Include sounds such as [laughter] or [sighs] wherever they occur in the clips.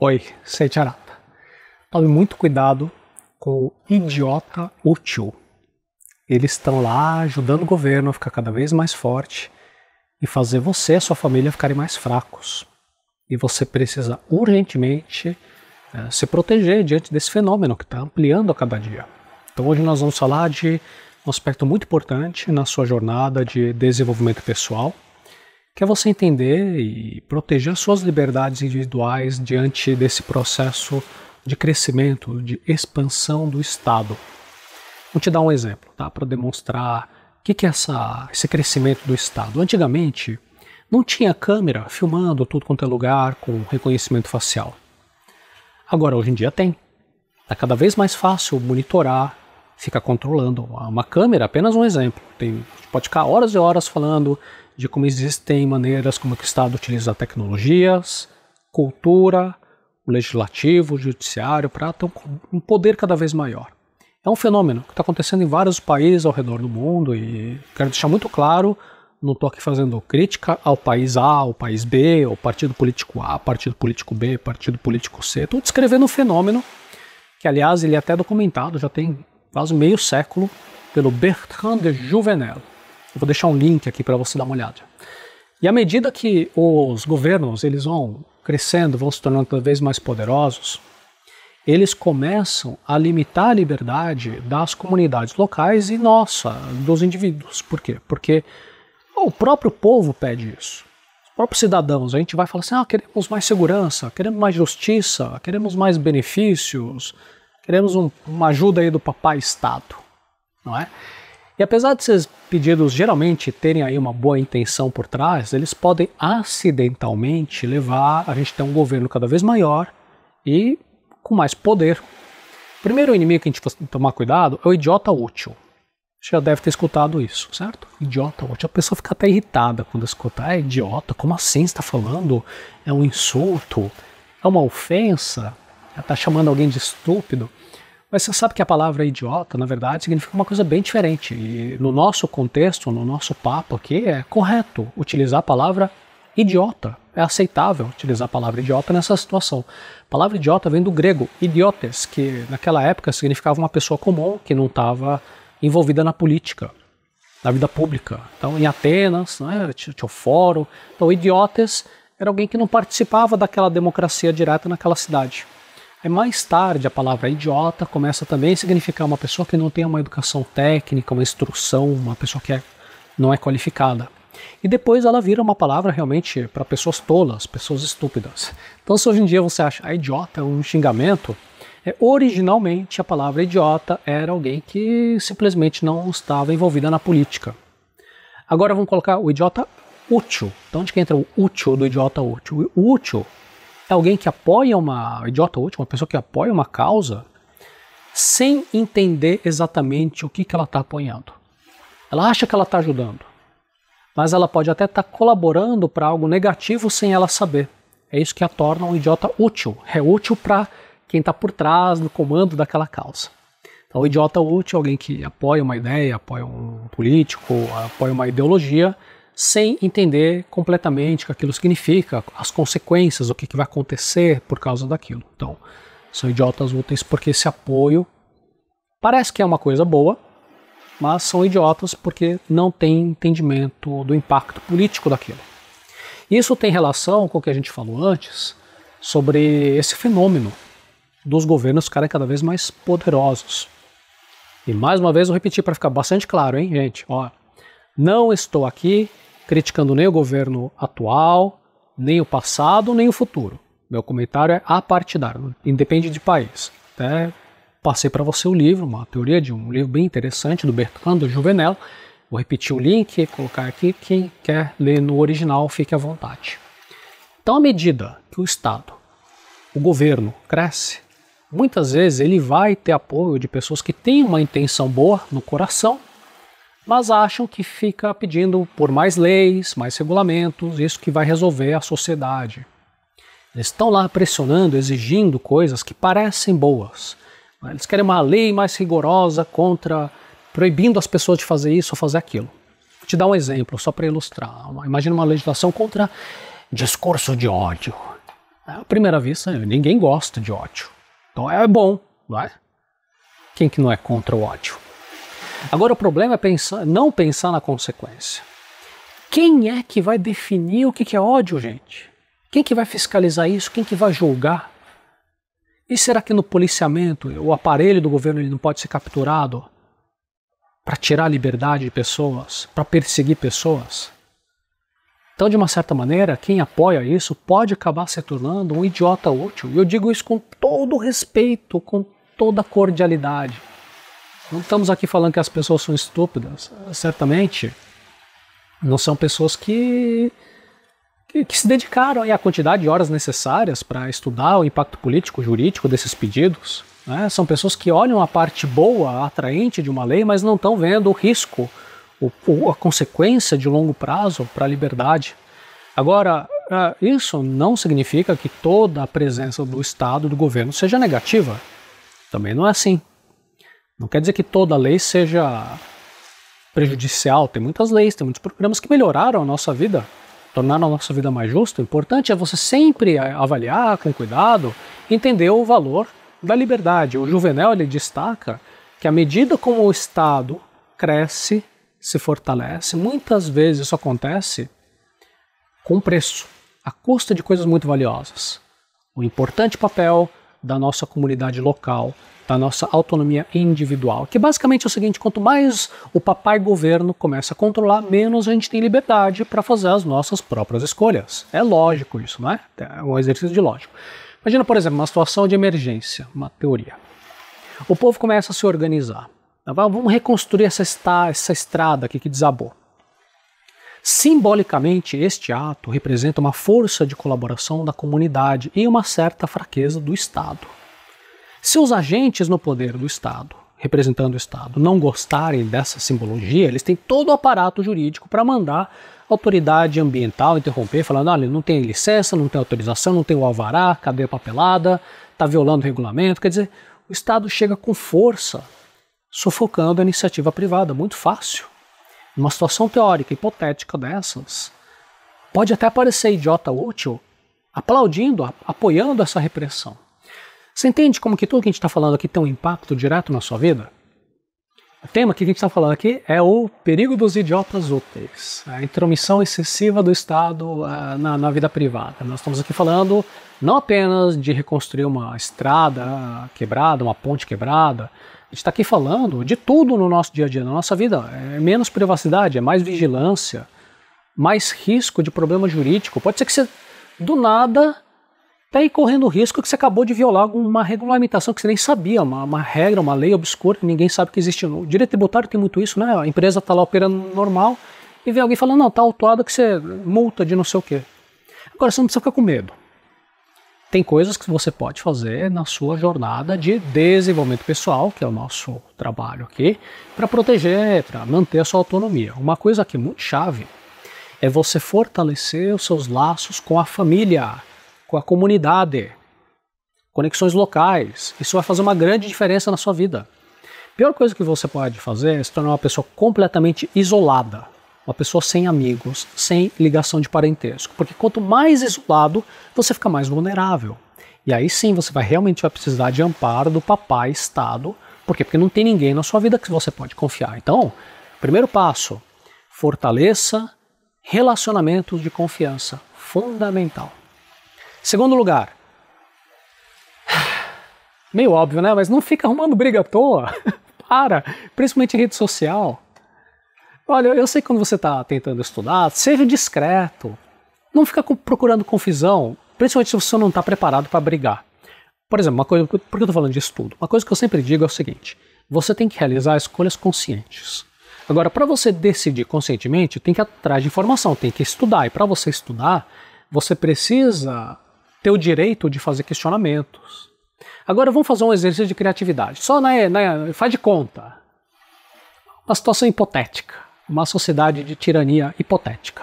Oi, Sete Arata. Tome muito cuidado com o idiota útil. Eles estão lá ajudando o governo a ficar cada vez mais forte e fazer você e sua família ficarem mais fracos. E você precisa urgentemente é, se proteger diante desse fenômeno que está ampliando a cada dia. Então hoje nós vamos falar de um aspecto muito importante na sua jornada de desenvolvimento pessoal, que é você entender e proteger suas liberdades individuais diante desse processo de crescimento, de expansão do Estado. Vou te dar um exemplo, tá? Para demonstrar o que, que é essa, esse crescimento do Estado. Antigamente, não tinha câmera filmando tudo quanto é lugar com reconhecimento facial. Agora, hoje em dia tem. Está cada vez mais fácil monitorar, ficar controlando. Uma câmera, é apenas um exemplo. Tem, pode ficar horas e horas falando de como existem maneiras como é o Estado utiliza tecnologias, cultura, o legislativo, o judiciário, para ter um poder cada vez maior. É um fenômeno que está acontecendo em vários países ao redor do mundo e quero deixar muito claro, não estou aqui fazendo crítica ao país A, ao país B, ao partido político A, partido político B, partido político C. Estou descrevendo um fenômeno que, aliás, ele é até documentado, já tem quase meio século, pelo Bertrand de Juvenel. Eu vou deixar um link aqui para você dar uma olhada. E à medida que os governos eles vão crescendo, vão se tornando cada vez mais poderosos, eles começam a limitar a liberdade das comunidades locais e nossa, dos indivíduos. Por quê? Porque o próprio povo pede isso. Os próprios cidadãos, a gente vai falar assim: ah, queremos mais segurança, queremos mais justiça, queremos mais benefícios, queremos um, uma ajuda aí do papai Estado, não é? E apesar desses pedidos geralmente terem aí uma boa intenção por trás, eles podem acidentalmente levar a gente a ter um governo cada vez maior e com mais poder. O primeiro inimigo que a gente tem que tomar cuidado é o idiota útil. Você já deve ter escutado isso, certo? Idiota útil. A pessoa fica até irritada quando escuta. Ah, é idiota, como assim está falando? É um insulto? É uma ofensa? está chamando alguém de estúpido? Mas você sabe que a palavra idiota, na verdade, significa uma coisa bem diferente. E no nosso contexto, no nosso papo aqui, é correto utilizar a palavra idiota. É aceitável utilizar a palavra idiota nessa situação. A palavra idiota vem do grego idiotes, que naquela época significava uma pessoa comum que não estava envolvida na política, na vida pública. Então, em Atenas, né, tinha o fórum. Então, idiotes era alguém que não participava daquela democracia direta naquela cidade. É mais tarde a palavra idiota começa também a significar uma pessoa que não tem uma educação técnica, uma instrução, uma pessoa que é, não é qualificada. E depois ela vira uma palavra realmente para pessoas tolas, pessoas estúpidas. Então se hoje em dia você acha a ah, idiota é um xingamento, é, originalmente a palavra idiota era alguém que simplesmente não estava envolvida na política. Agora vamos colocar o idiota útil. Então onde que entra o útil do idiota útil? O útil é alguém que apoia uma idiota útil, uma pessoa que apoia uma causa, sem entender exatamente o que, que ela está apoiando. Ela acha que ela está ajudando, mas ela pode até estar tá colaborando para algo negativo sem ela saber. É isso que a torna um idiota útil. É útil para quem está por trás do comando daquela causa. Então, o idiota útil é alguém que apoia uma ideia, apoia um político, apoia uma ideologia, sem entender completamente o que aquilo significa, as consequências, o que, que vai acontecer por causa daquilo. Então, são idiotas úteis porque esse apoio parece que é uma coisa boa, mas são idiotas porque não têm entendimento do impacto político daquilo. Isso tem relação com o que a gente falou antes sobre esse fenômeno dos governos ficarem cada vez mais poderosos. E mais uma vez eu repeti para ficar bastante claro, hein, gente? Ó, não estou aqui criticando nem o governo atual, nem o passado, nem o futuro. Meu comentário é apartidário, independe de país. Até passei para você o livro, uma teoria de um livro bem interessante do Bertrand Juvenel. Vou repetir o link, colocar aqui. Quem quer ler no original, fique à vontade. Então, à medida que o Estado, o governo cresce, muitas vezes ele vai ter apoio de pessoas que têm uma intenção boa no coração, mas acham que fica pedindo por mais leis, mais regulamentos, isso que vai resolver a sociedade. Eles estão lá pressionando, exigindo coisas que parecem boas. Eles querem uma lei mais rigorosa contra proibindo as pessoas de fazer isso ou fazer aquilo. Vou te dar um exemplo, só para ilustrar. Imagina uma legislação contra discurso de ódio. À primeira vista, ninguém gosta de ódio. Então é bom, não é? Quem que não é contra o ódio? Agora o problema é pensar, não pensar na consequência. Quem é que vai definir o que é ódio, gente? Quem que vai fiscalizar isso? Quem que vai julgar? E será que no policiamento o aparelho do governo ele não pode ser capturado para tirar a liberdade de pessoas, para perseguir pessoas? Então, de uma certa maneira, quem apoia isso pode acabar se tornando um idiota útil. E eu digo isso com todo respeito, com toda cordialidade. Não estamos aqui falando que as pessoas são estúpidas, certamente. Não são pessoas que que, que se dedicaram à quantidade de horas necessárias para estudar o impacto político, jurídico desses pedidos. Né? São pessoas que olham a parte boa, atraente de uma lei, mas não estão vendo o risco, o, a consequência de longo prazo para a liberdade. Agora, é, isso não significa que toda a presença do Estado, do governo, seja negativa. Também não é assim. Não quer dizer que toda lei seja prejudicial. Tem muitas leis, tem muitos programas que melhoraram a nossa vida, tornaram a nossa vida mais justa. O importante é você sempre avaliar com cuidado, entender o valor da liberdade. O Juvenel ele destaca que à medida como o Estado cresce, se fortalece, muitas vezes isso acontece com preço, à custa de coisas muito valiosas. O importante papel da nossa comunidade local, da nossa autonomia individual. Que basicamente é o seguinte: quanto mais o papai governo começa a controlar, menos a gente tem liberdade para fazer as nossas próprias escolhas. É lógico isso, não é? É um exercício de lógico. Imagina, por exemplo, uma situação de emergência, uma teoria. O povo começa a se organizar. Vamos reconstruir essa, esta, essa estrada aqui que desabou. Simbolicamente, este ato representa uma força de colaboração da comunidade e uma certa fraqueza do Estado. Se os agentes no poder do Estado, representando o Estado, não gostarem dessa simbologia, eles têm todo o aparato jurídico para mandar a autoridade ambiental interromper, falando: olha, não tem licença, não tem autorização, não tem o alvará, cadê a papelada, está violando o regulamento. Quer dizer, o Estado chega com força, sufocando a iniciativa privada, muito fácil numa situação teórica, hipotética dessas, pode até parecer idiota útil aplaudindo, apoiando essa repressão. Você entende como que tudo que a gente está falando aqui tem um impacto direto na sua vida? O tema que a gente está falando aqui é o perigo dos idiotas úteis, a intromissão excessiva do Estado uh, na, na, vida privada. Nós estamos aqui falando não apenas de reconstruir uma estrada quebrada, uma ponte quebrada, gente está aqui falando de tudo no nosso dia a dia, na nossa vida. É menos privacidade, é mais vigilância, mais risco de problema jurídico. Pode ser que você, do nada, está aí correndo o risco que você acabou de violar alguma regulamentação que você nem sabia, uma, uma, regra, uma lei obscura que ninguém sabe que existe. O direito tributário tem muito isso, né? A empresa está lá operando normal e vem alguém falando, não, está autuado que você multa de não sei o quê. Agora você não precisa ficar com medo. Tem coisas que você pode fazer na sua jornada de desenvolvimento pessoal, que é o nosso trabalho aqui, para proteger, para manter a sua autonomia. Uma coisa que é muito chave é você fortalecer os seus laços com a família, com a comunidade, conexões locais. Isso vai fazer uma grande diferença na sua vida. A pior coisa que você pode fazer é se tornar uma pessoa completamente isolada uma pessoa sem amigos, sem ligação de parentesco. Porque quanto mais isolado, você fica mais vulnerável. E aí sim você vai realmente vai precisar de amparo do papai Estado. Por quê? Porque não tem ninguém na sua vida que você pode confiar. Então, primeiro passo: fortaleça relacionamentos de confiança. Fundamental. Segundo lugar, [sighs] meio óbvio, né? Mas não fica arrumando briga à toa. [laughs] Para, principalmente em rede social. Olha, eu sei que quando você está tentando estudar, seja discreto. Não fica procurando confusão, principalmente se você não está preparado para brigar. Por exemplo, uma coisa, por que eu estou falando de estudo? Uma coisa que eu sempre digo é o seguinte: você tem que realizar escolhas conscientes. Agora, para você decidir conscientemente, tem que ir atrás de informação, tem que estudar. E para você estudar, você precisa ter o direito de fazer questionamentos. Agora vamos fazer um exercício de criatividade. Só na, né, na né, faz de conta. Uma situação hipotética uma sociedade de tirania hipotética.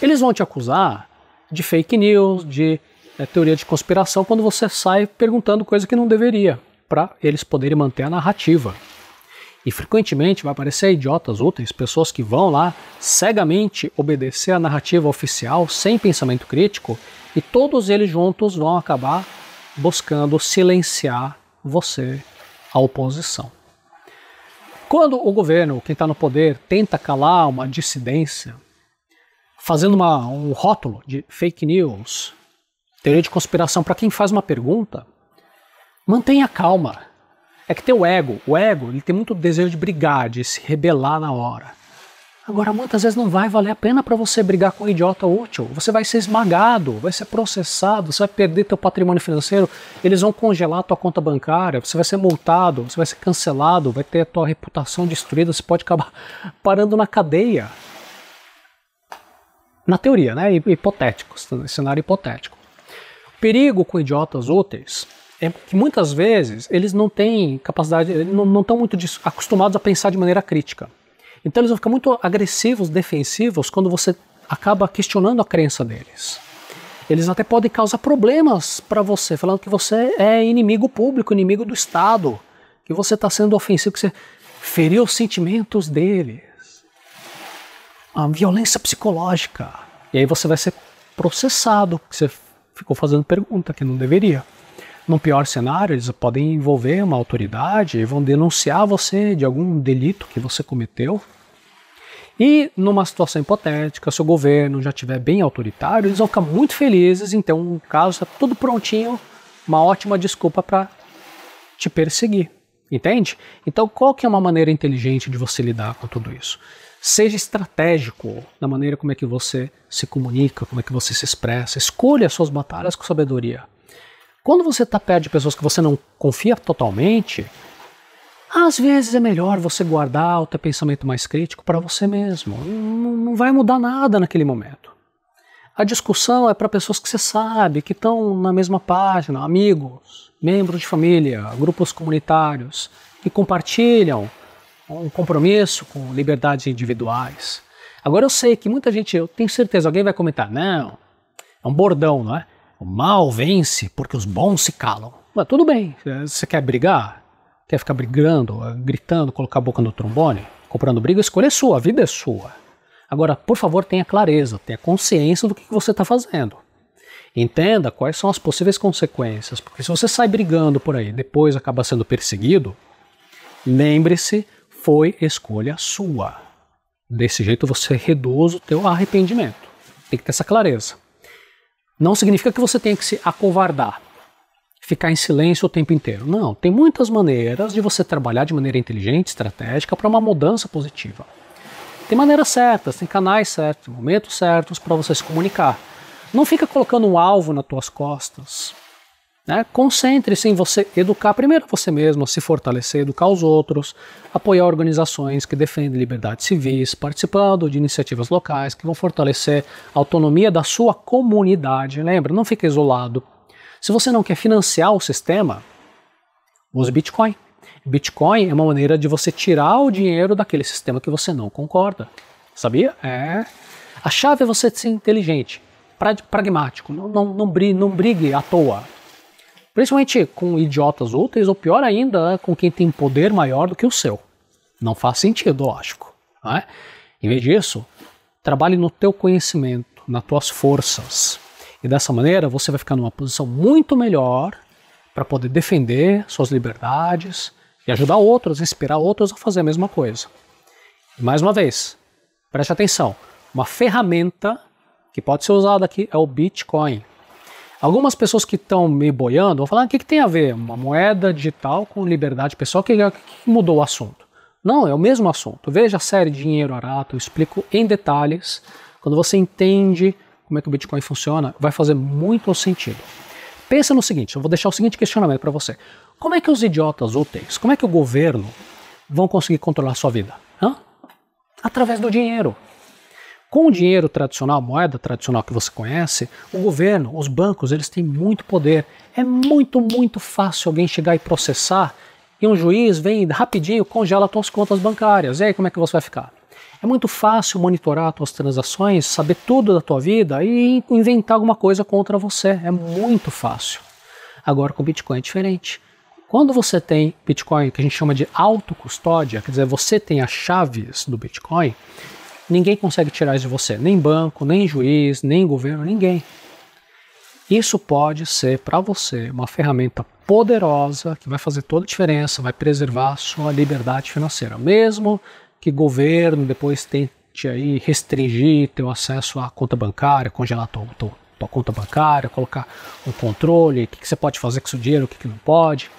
Eles vão te acusar de fake news, de é, teoria de conspiração, quando você sai perguntando coisa que não deveria, para eles poderem manter a narrativa. E frequentemente vai aparecer idiotas úteis, pessoas que vão lá cegamente obedecer a narrativa oficial sem pensamento crítico, e todos eles juntos vão acabar buscando silenciar você, a oposição. Quando o governo, quem está no poder, tenta calar uma dissidência, fazendo uma, um rótulo de fake news, teoria de conspiração, para quem faz uma pergunta, mantenha calma. É que tem o ego. O ego ele tem muito desejo de brigar, de se rebelar na hora. Agora, muitas vezes não vai valer a pena para você brigar com um idiota útil. Você vai ser esmagado, vai ser processado, você vai perder teu patrimônio financeiro, eles vão congelar tua conta bancária, você vai ser multado, você vai ser cancelado, vai ter a tua reputação destruída, você pode acabar [laughs] parando na cadeia. Na teoria, né? Hipotético, né? cenário hipotético. O perigo com idiotas úteis é que muitas vezes eles não têm capacidade, não estão muito acostumados a pensar de maneira crítica. Então eles vão ficar muito agressivos, defensivos, quando você acaba questionando a crença deles. Eles até podem causar problemas para você, falando que você é inimigo público, inimigo do Estado, que você está sendo ofensivo, que você feriu os sentimentos deles. A violência psicológica. E aí você vai ser processado, porque você ficou fazendo pergunta que não deveria. No pior cenário, eles podem envolver uma autoridade e vão denunciar você de algum delito que você cometeu. E numa situação hipotética, se o governo já estiver bem autoritário, eles vão ficar muito felizes em ter um caso, está tudo prontinho, uma ótima desculpa para te perseguir. Entende? Então, qual que é uma maneira inteligente de você lidar com tudo isso? Seja estratégico na maneira como é que você se comunica, como é que você se expressa. Escolha suas batalhas com sabedoria. Quando você está perto de pessoas que você não confia totalmente, às vezes é melhor você guardar o teu pensamento mais crítico para você mesmo. Não, não vai mudar nada naquele momento. A discussão é para pessoas que você sabe, que estão na mesma página, amigos, membros de família, grupos comunitários, que compartilham um compromisso com liberdades individuais. Agora eu sei que muita gente, eu tenho certeza, alguém vai comentar, não, é um bordão, não é? O mal vence porque os bons se calam. Mas tudo bem, você quer brigar? Quer ficar brigando, gritando, colocar a boca no trombone? Comprando briga, escolha é sua, a vida é sua. Agora, por favor, tenha clareza, tenha consciência do que você está fazendo. Entenda quais são as possíveis consequências, porque se você sai brigando por aí depois acaba sendo perseguido, lembre-se, foi escolha sua. Desse jeito você reduz o teu arrependimento. Tem que ter essa clareza. Não significa que você tenha que se acovardar, ficar em silêncio o tempo inteiro. Não, tem muitas maneiras de você trabalhar de maneira inteligente, estratégica, para uma mudança positiva. Tem maneiras certas, tem canais certos, momentos certos para você se comunicar. Não fica colocando um alvo nas tuas costas né? Concentre-se em você educar primeiro você mesmo, se fortalecer, educar os outros, apoiar organizações que defendem liberdades civis, participando de iniciativas locais que vão fortalecer a autonomia da sua comunidade. Lembra, não fique isolado. Se você não quer financiar o sistema, use Bitcoin. Bitcoin é uma maneira de você tirar o dinheiro daquele sistema que você não concorda. Sabia? É. A chave é você ser inteligente, pragmático, não, não, não, brigue, não brigue à toa. Principalmente com idiotas úteis, ou pior ainda, com quem tem poder maior do que o seu. Não faz sentido, lógico. né? Em vez disso, trabalhe no teu conhecimento, nas tuas forças. E dessa maneira você vai ficar numa posição muito melhor para poder defender suas liberdades e ajudar outros, inspirar outros a fazer a mesma coisa. E mais uma vez, preste atenção: uma ferramenta que pode ser usada aqui é o Bitcoin. Algumas pessoas que estão me boiando vão falar: o ah, que, que, tem a ver uma moeda digital com liberdade pessoal? É o que, que, mudou o assunto? Não, é o mesmo assunto. Veja a série Dinheiro Arato, eu explico em detalhes. Quando você entende como é que o Bitcoin funciona, vai fazer muito sentido. Pensa no seguinte: eu vou deixar o seguinte questionamento para você. Como é que os idiotas úteis, como é que o governo vão conseguir controlar a sua vida? Hã? Através do dinheiro. Com o dinheiro tradicional, moeda tradicional que você conhece, o governo, os bancos, eles têm muito poder. É muito, muito fácil alguém chegar e processar e um juiz vem rapidinho, congela suas contas bancárias. E aí, como é que você vai ficar? É muito fácil monitorar as tuas transações, saber tudo da tua vida e inventar alguma coisa contra você. É muito fácil. Agora com o Bitcoin é diferente. Quando você tem Bitcoin, que a gente chama de autocustódia, quer dizer, você tem as chaves do Bitcoin, Ninguém consegue tirar isso de você, nem banco, nem juiz, nem governo, ninguém. Isso pode ser para você uma ferramenta poderosa que vai fazer toda a diferença, vai preservar a sua liberdade financeira, mesmo que governo depois tente aí restringir teu acesso à conta bancária, congelar tua, tua, tua conta bancária, colocar um controle, o que, que, você pode fazer com seu dinheiro, o que, que não pode.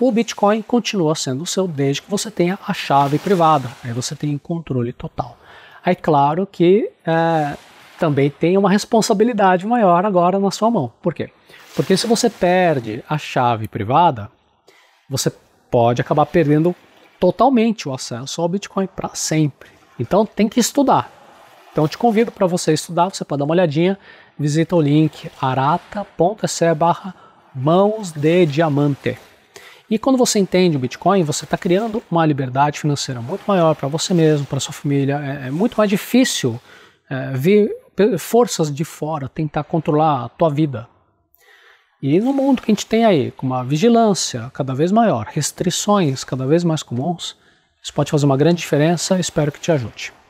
O Bitcoin continua sendo seu desde que você tenha a chave privada, aí você tem controle total. É claro que é, também tem uma responsabilidade maior agora na sua mão. Por quê? Porque se você perde a chave privada, você pode acabar perdendo totalmente o acesso ao Bitcoin para sempre. Então tem que estudar. Então te convido para você estudar, você pode dar uma olhadinha, visita o link arata.se barra mãos de diamante. E quando você entende o Bitcoin, você está criando uma liberdade financeira muito maior para você mesmo, para sua família. É, é, muito mais difícil é, vir forças de fora tentar controlar a tua vida. E no mundo que a gente tem aí, com uma vigilância cada vez maior, restrições cada vez mais comuns, isso pode fazer uma grande diferença. Espero que te ajude.